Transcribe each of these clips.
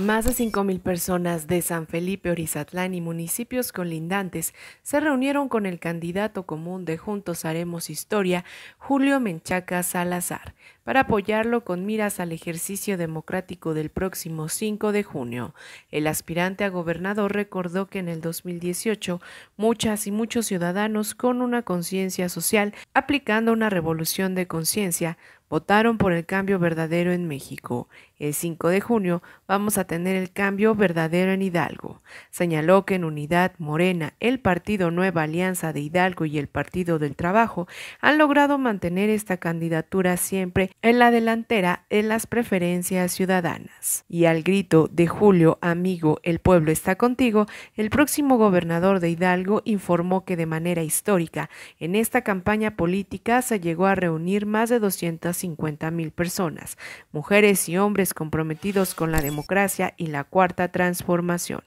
Más de 5.000 personas de San Felipe, Orizatlán y municipios colindantes se reunieron con el candidato común de Juntos Haremos Historia, Julio Menchaca Salazar, para apoyarlo con miras al ejercicio democrático del próximo 5 de junio. El aspirante a gobernador recordó que en el 2018 muchas y muchos ciudadanos con una conciencia social, aplicando una revolución de conciencia, votaron por el cambio verdadero en México. El 5 de junio vamos a tener el cambio verdadero en Hidalgo. Señaló que en Unidad Morena, el Partido Nueva Alianza de Hidalgo y el Partido del Trabajo han logrado mantener esta candidatura siempre en la delantera en las preferencias ciudadanas. Y al grito de Julio, amigo, el pueblo está contigo, el próximo gobernador de Hidalgo informó que de manera histórica, en esta campaña política se llegó a reunir más de 250 mil personas, mujeres y hombres comprometidos con la democracia y la cuarta transformación.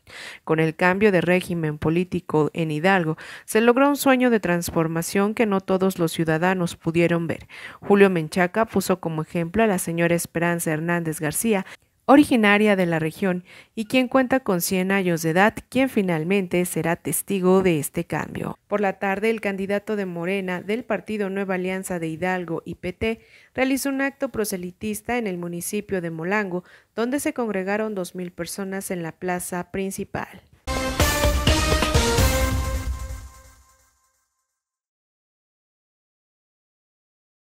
Con el cambio de régimen político en Hidalgo, se logró un sueño de transformación que no todos los ciudadanos pudieron ver. Julio Menchaca puso como ejemplo a la señora Esperanza Hernández García, originaria de la región y quien cuenta con 100 años de edad, quien finalmente será testigo de este cambio. Por la tarde, el candidato de Morena del partido Nueva Alianza de Hidalgo y PT realizó un acto proselitista en el municipio de Molango, donde se congregaron 2.000 personas en la plaza principal.